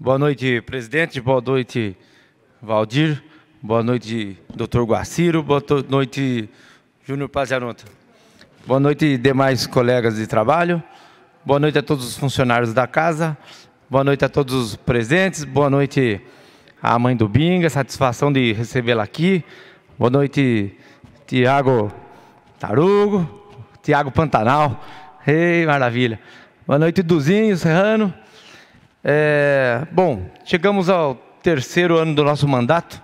Boa noite, presidente. Boa noite, Valdir. Boa noite, doutor Guaciro. Boa noite, Júnior Paziarota. Boa noite, demais colegas de trabalho. Boa noite a todos os funcionários da casa. Boa noite a todos os presentes. Boa noite à mãe do Binga. Satisfação de recebê-la aqui. Boa noite, Tiago Tarugo. Tiago Pantanal. Ei, maravilha. Boa noite, Duzinho, Serrano. É, bom, chegamos ao terceiro ano do nosso mandato.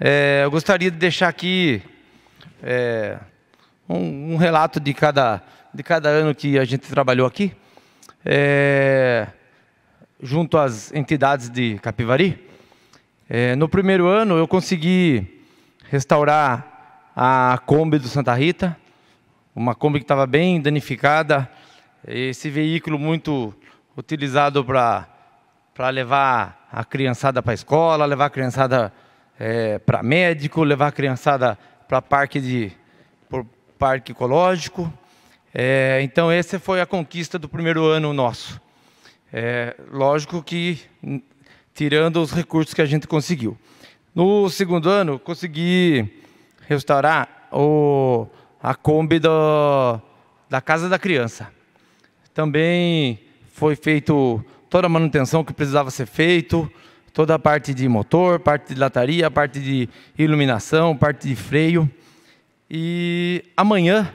É, eu gostaria de deixar aqui é, um, um, relato de cada, de cada ano que a gente trabalhou aqui, é, junto às entidades de Capivari. É, no primeiro ano, eu consegui restaurar a Kombi do Santa Rita, uma Kombi que estava bem danificada. Esse veículo muito utilizado para para levar a criançada para a escola, levar a criançada é, para médico, levar a criançada para parque de parque ecológico. É, então essa foi a conquista do primeiro ano nosso. É, lógico que hum, tirando os recursos que a gente conseguiu. No segundo ano consegui restaurar o, a Kombi do, da casa da criança. Também foi feito toda a manutenção que precisava ser feito, toda a parte de motor, parte de lataria, parte de iluminação, parte de freio. E amanhã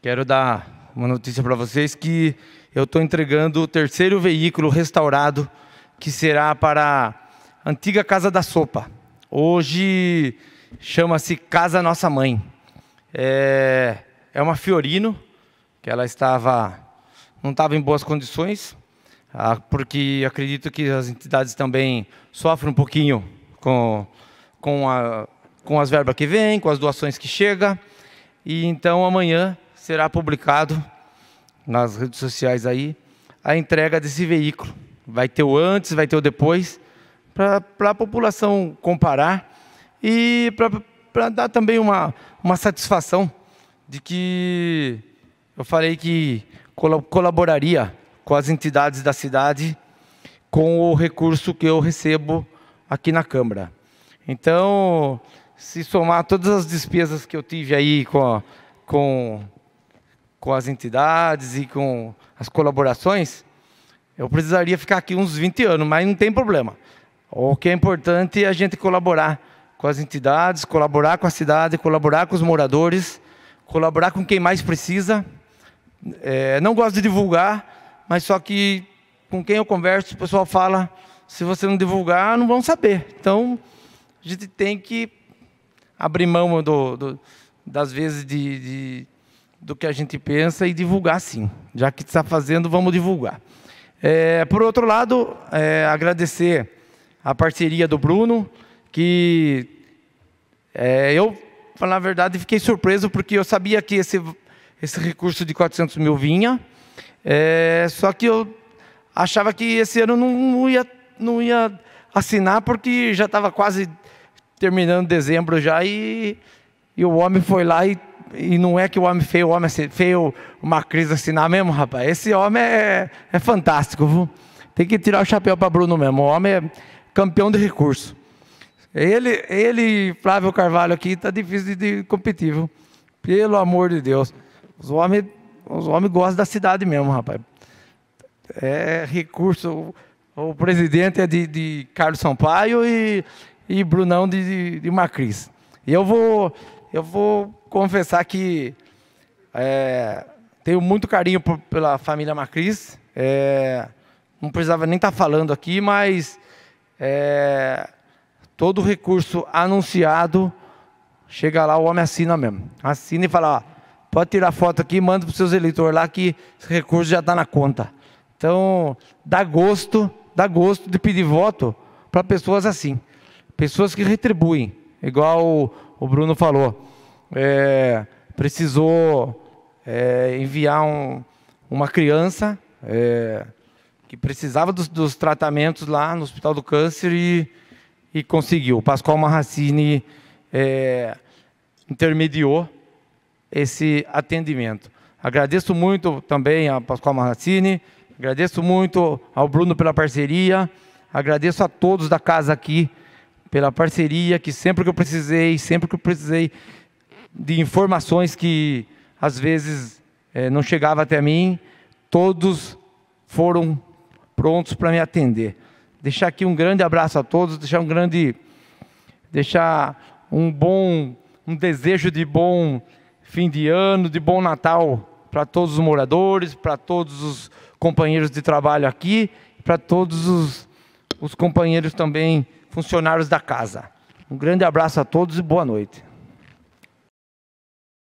quero dar uma notícia para vocês que eu estou entregando o terceiro veículo restaurado que será para a antiga Casa da Sopa. Hoje chama-se Casa Nossa Mãe. É, é uma Fiorino que ela estava não estava em boas condições ah, porque acredito que as entidades também sofrem um pouquinho com, com, a, com as verbas que vêm, com as doações que chegam. E então amanhã será publicado nas redes sociais aí a entrega desse veículo. Vai ter o antes, vai ter o depois, para a população comparar e para dar também uma, uma satisfação de que eu falei que colaboraria com as entidades da cidade, com o recurso que eu recebo aqui na Câmara. Então, se somar todas as despesas que eu tive aí com, a, com, com as entidades e com as colaborações, eu precisaria ficar aqui uns 20 anos, mas não tem problema. O que é importante é a gente colaborar com as entidades, colaborar com a cidade, colaborar com os moradores, colaborar com quem mais precisa. É, não gosto de divulgar, mas só que com quem eu converso, o pessoal fala: se você não divulgar, não vão saber. Então, a gente tem que abrir mão do, do, das vezes de, de, do que a gente pensa e divulgar sim. Já que está fazendo, vamos divulgar. É, por outro lado, é, agradecer a parceria do Bruno, que é, eu, na verdade, fiquei surpreso porque eu sabia que esse, esse recurso de 400 mil vinha. É, só que eu achava que esse ano não, não ia, não ia assinar, porque já estava quase terminando dezembro já, e, e o homem foi lá e, e não é que o homem feio, o homem feio, uma crise assinar mesmo, rapaz. Esse homem é, é fantástico, viu? Tem que tirar o chapéu para Bruno mesmo. O homem é campeão de recurso. Ele, ele Flávio Carvalho aqui, está difícil de, de competir, viu? Pelo amor de Deus. Os homens os homens gostam da cidade mesmo, rapaz. É recurso. O, presidente é de, de, Carlos Sampaio e, e Brunão de, de, de Macris. E eu vou, eu vou confessar que é, tenho muito carinho por, pela família Macris. É, não precisava nem estar tá falando aqui, mas é, todo recurso anunciado, chega lá, o homem assina mesmo. Assina e fala, ó, pode tirar foto aqui, manda para os seus eleitores lá que esse recurso já está na conta. Então, dá gosto, dá gosto de pedir voto para pessoas assim, pessoas que retribuem, igual o, Bruno falou. É, precisou é, enviar um, uma criança é, que precisava dos, dos, tratamentos lá no Hospital do Câncer e, e conseguiu. O Pascoal Marracini é, intermediou esse atendimento. Agradeço muito também a Pascoal Marracini, agradeço muito ao Bruno pela parceria, agradeço a todos da casa aqui pela parceria, que sempre que eu precisei, sempre que eu precisei de informações que às vezes é, não chegava até mim, todos foram prontos para me atender. Deixar aqui um grande abraço a todos, deixar um grande, deixar um bom, um desejo de bom fim de ano, de bom Natal para todos os moradores, para todos os companheiros de trabalho aqui, para todos os, os companheiros também, funcionários da casa. Um grande abraço a todos e boa noite.